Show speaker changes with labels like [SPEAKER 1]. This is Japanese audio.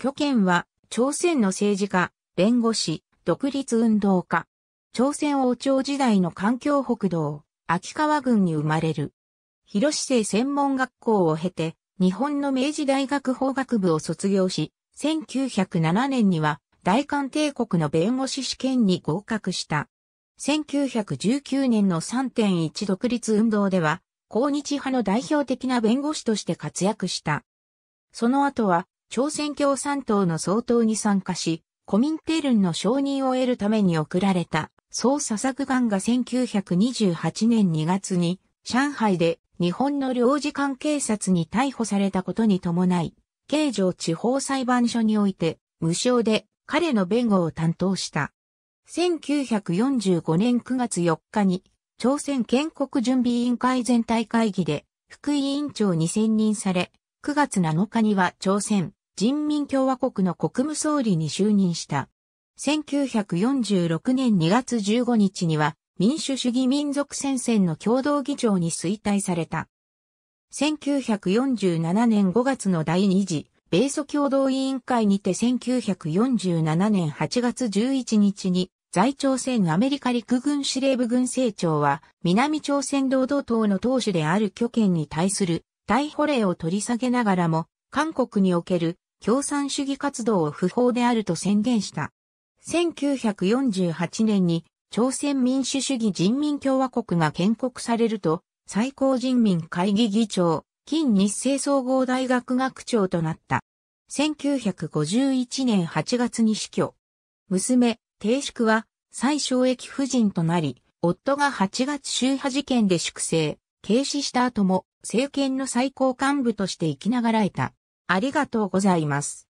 [SPEAKER 1] 許健
[SPEAKER 2] は、朝鮮の政治家、弁護士、独立運動家。朝鮮王朝時代の環境北道、秋川郡に生まれる。広市政専門学校を経て、日本の明治大学法学部を卒業し、1907年には大韓帝国の弁護士試験に合格した。1919年の3.1独立運動では、抗日派の代表的な弁護士として活躍した。その後は、朝鮮共産党の総統に参加し、コミンテルンの承認を得るために送られた、総査作官が1928年2月に、上海で日本の領事館警察に逮捕されたことに伴い、京城地方裁判所において、無償で彼の弁護を担当した。1945年9月4日に、朝鮮建国準備委員会全体会議で、副委員長に選任され、9月7日には朝鮮人民共和国の国務総理に就任した。1946年2月15日には民主主義民族戦線の共同議長に衰退された。1947年5月の第2次米ソ共同委員会にて1947年8月11日に在朝鮮アメリカ陸軍司令部軍政庁は南朝鮮労働党の党首である巨県に対する逮捕令を取り下げながらも韓国における共産主義活動を不法であると宣言した。1948年に朝鮮民主主義人民共和国が建国されると、最高人民会議議長、金日成総合大学学長となった。1951年8月に死去。娘、定宿は、最小益夫人となり、夫が8月周波事件で粛清、軽視した後も、政権の最高幹部として生きながらえた。ありがとうございます。